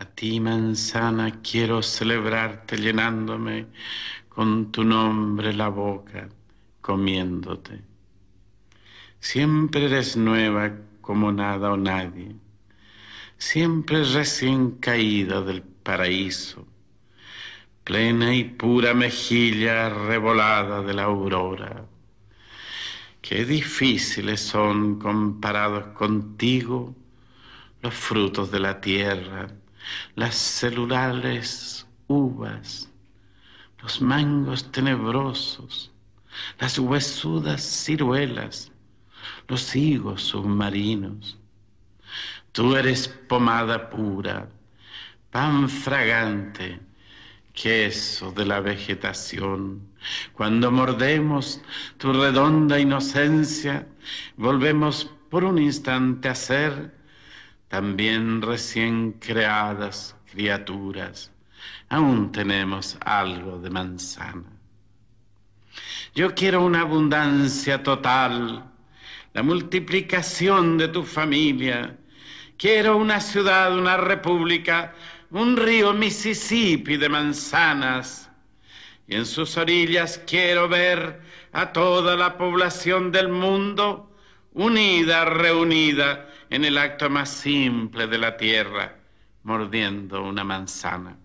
A ti, manzana, quiero celebrarte llenándome con tu nombre la boca, comiéndote. Siempre eres nueva como nada o nadie, siempre recién caída del paraíso, plena y pura mejilla revolada de la aurora. Qué difíciles son comparados contigo los frutos de la tierra las celulares uvas, los mangos tenebrosos, las huesudas ciruelas, los higos submarinos. Tú eres pomada pura, pan fragante, queso de la vegetación. Cuando mordemos tu redonda inocencia, volvemos por un instante a ser también recién creadas criaturas, aún tenemos algo de manzana. Yo quiero una abundancia total, la multiplicación de tu familia. Quiero una ciudad, una república, un río Mississippi de manzanas. Y en sus orillas quiero ver a toda la población del mundo unida, reunida en el acto más simple de la tierra, mordiendo una manzana.